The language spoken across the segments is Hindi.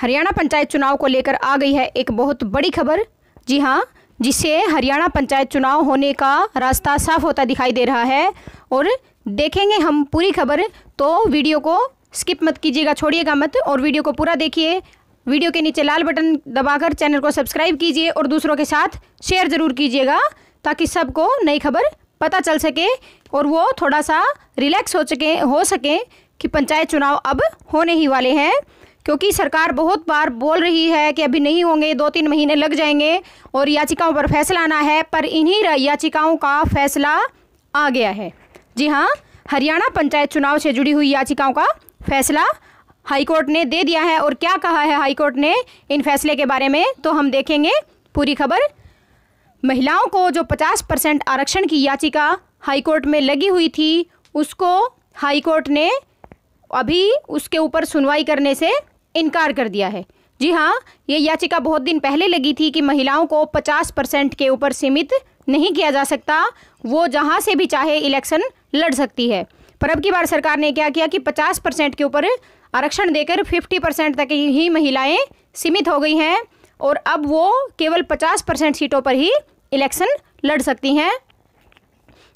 हरियाणा पंचायत चुनाव को लेकर आ गई है एक बहुत बड़ी खबर जी हाँ जिससे हरियाणा पंचायत चुनाव होने का रास्ता साफ होता दिखाई दे रहा है और देखेंगे हम पूरी खबर तो वीडियो को स्किप मत कीजिएगा छोड़िएगा मत और वीडियो को पूरा देखिए वीडियो के नीचे लाल बटन दबाकर चैनल को सब्सक्राइब कीजिए और दूसरों के साथ शेयर ज़रूर कीजिएगा ताकि सबको नई खबर पता चल सके और वो थोड़ा सा रिलैक्स हो सके हो सके कि पंचायत चुनाव अब होने ही वाले हैं क्योंकि सरकार बहुत बार बोल रही है कि अभी नहीं होंगे दो तीन महीने लग जाएंगे और याचिकाओं पर फैसला आना है पर इन्हीं याचिकाओं का फैसला आ गया है जी हाँ हरियाणा पंचायत चुनाव से जुड़ी हुई याचिकाओं का फैसला हाईकोर्ट ने दे दिया है और क्या कहा है हाईकोर्ट ने इन फैसले के बारे में तो हम देखेंगे पूरी खबर महिलाओं को जो 50 परसेंट आरक्षण की याचिका हाईकोर्ट में लगी हुई थी उसको हाईकोर्ट ने अभी उसके ऊपर सुनवाई करने से इनकार कर दिया है जी हाँ ये याचिका बहुत दिन पहले लगी थी कि महिलाओं को 50 परसेंट के ऊपर सीमित नहीं किया जा सकता वो जहाँ से भी चाहे इलेक्शन लड़ सकती है पर अब की बार सरकार ने क्या किया कि 50 परसेंट के ऊपर आरक्षण देकर 50 परसेंट तक ही महिलाएं सीमित हो गई हैं और अब वो केवल 50 परसेंट सीटों पर ही इलेक्शन लड़ सकती हैं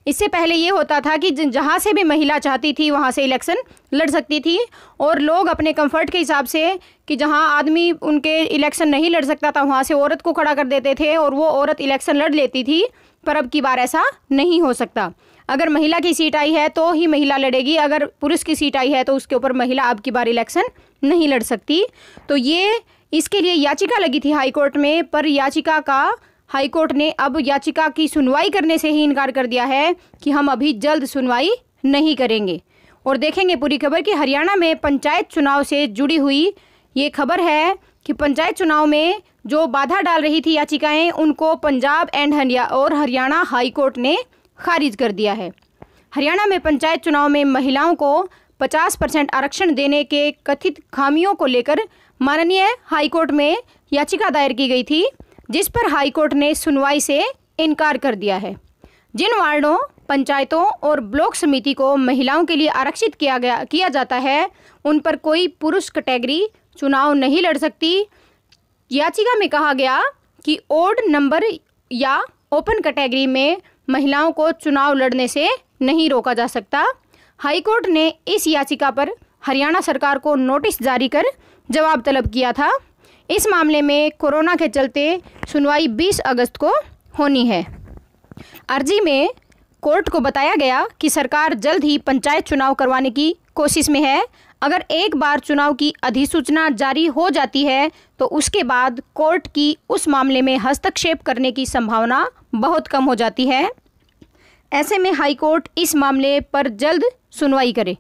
इससे पहले ये होता था कि जहाँ से भी महिला चाहती थी वहाँ से इलेक्शन लड़ सकती थी और लोग अपने कंफर्ट के हिसाब से कि जहाँ आदमी उनके इलेक्शन नहीं लड़ सकता था वहाँ से औरत को खड़ा कर देते थे और वो औरत इलेक्शन लड़ लेती थी पर अब की बार ऐसा नहीं हो सकता अगर महिला की सीट आई है तो ही महिला लड़ेगी अगर पुरुष की सीट आई है तो उसके ऊपर महिला अब की बार इलेक्शन नहीं लड़ सकती तो ये इसके लिए याचिका लगी थी हाईकोर्ट में पर याचिका का हाईकोर्ट ने अब याचिका की सुनवाई करने से ही इनकार कर दिया है कि हम अभी जल्द सुनवाई नहीं करेंगे और देखेंगे पूरी खबर कि हरियाणा में पंचायत चुनाव से जुड़ी हुई ये खबर है कि पंचायत चुनाव में जो बाधा डाल रही थी याचिकाएं उनको पंजाब एंड हरिया और हरियाणा हाईकोर्ट ने खारिज कर दिया है हरियाणा में पंचायत चुनाव में महिलाओं को 50 परसेंट आरक्षण देने के कथित खामियों को लेकर माननीय हाईकोर्ट में याचिका दायर की गई थी जिस पर हाईकोर्ट ने सुनवाई से इनकार कर दिया है जिन वार्डों पंचायतों और ब्लॉक समिति को महिलाओं के लिए आरक्षित किया गया किया जाता है उन पर कोई पुरुष कैटेगरी चुनाव नहीं लड़ सकती याचिका में कहा गया कि ओड नंबर या ओपन कैटेगरी में महिलाओं को चुनाव लड़ने से नहीं रोका जा सकता हाईकोर्ट ने इस याचिका पर हरियाणा सरकार को नोटिस जारी कर जवाब तलब किया था इस मामले में कोरोना के चलते सुनवाई 20 अगस्त को होनी है अर्जी में कोर्ट को बताया गया कि सरकार जल्द ही पंचायत चुनाव करवाने की कोशिश में है अगर एक बार चुनाव की अधिसूचना जारी हो जाती है तो उसके बाद कोर्ट की उस मामले में हस्तक्षेप करने की संभावना बहुत कम हो जाती है ऐसे में हाईकोर्ट इस मामले पर जल्द सुनवाई करे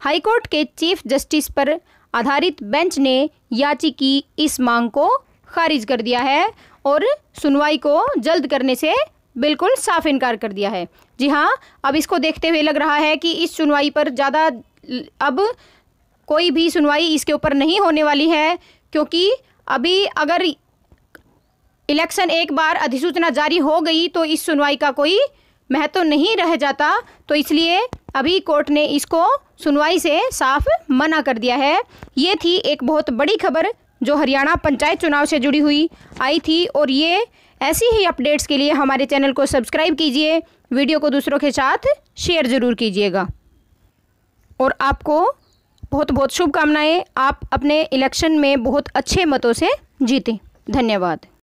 हाईकोर्ट के चीफ जस्टिस पर आधारित बेंच ने की इस मांग को खारिज कर दिया है और सुनवाई को जल्द करने से बिल्कुल साफ इनकार कर दिया है जी हाँ अब इसको देखते हुए लग रहा है कि इस सुनवाई पर ज़्यादा अब कोई भी सुनवाई इसके ऊपर नहीं होने वाली है क्योंकि अभी अगर इलेक्शन एक बार अधिसूचना जारी हो गई तो इस सुनवाई का कोई महत्व नहीं रह जाता तो इसलिए अभी कोर्ट ने इसको सुनवाई से साफ मना कर दिया है ये थी एक बहुत बड़ी खबर जो हरियाणा पंचायत चुनाव से जुड़ी हुई आई थी और ये ऐसी ही अपडेट्स के लिए हमारे चैनल को सब्सक्राइब कीजिए वीडियो को दूसरों के साथ शेयर ज़रूर कीजिएगा और आपको बहुत बहुत शुभकामनाएं आप अपने इलेक्शन में बहुत अच्छे मतों से जीतें धन्यवाद